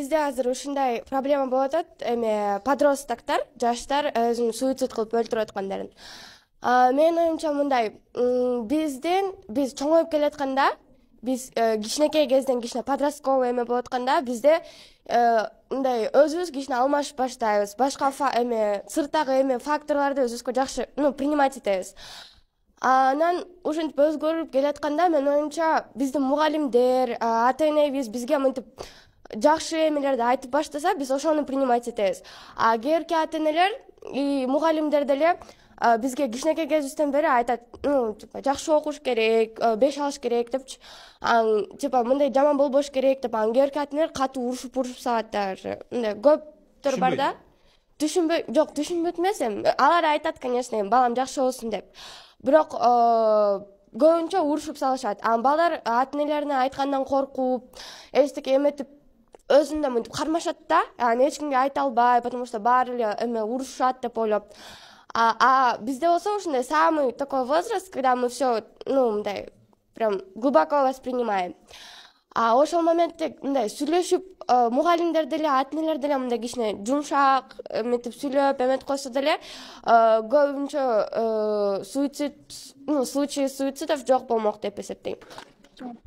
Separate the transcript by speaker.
Speaker 1: бизде азыр ушундай проблема болуп атат эми э, подростоктор жаштар э, өзүн суицид кылып өлтүрүп аткандарын менин оюмча мындай биздин биз чоңоюп кел атканда биз э, кичинекей кезден кичине подростковый эме болуп атканда бизде мындай өзүбүз кичине алмашып баштайбыз башка эме сырттагы эме факторлорду өзүбүзгө жакшы ну принимать этебиз анан ушинтип өзгөрүп келеатканда менин оюмча биздин мугалимдер ата энебиз бизге мынтип жакшы эмелерди айтып баштаса биз ошону принимать этебиз а кээ бирки ата энелер и мугалимдер деле бизге кичинекей кезибизден бери айтат ну типа жакшы окуш керек беш алыш керек депчи анан типа мындай жаман болбош керек деп анан кээ бирки ата энелер катуу урушуп урушуп салат даже мындай көптөр бар да түшүнбөйт жок түшүнбөйт эмес эми алар айтат конечно эми балам жакшы болсун деп бирок көбүнчө урушуп салышат анан балдар ата энелерине айткандан коркуп эчтеке эметип өзүндө мынтип кармашат да анан эч кимге айта албай потому что баары эле эме урушат деп ойлоп а бизде болсо ушундай самый такой возраст когда мы все ну мындай прям глубоко воспринимаем а ошол моментте мындай сүйлөшүп э, мугалимдер деле ата энелер деле мындай кичине жумшак эметип сүйлөп эметип койсо деле э, көбүнчө э, суицид ну случаи суицидов жок болмок деп эсептейм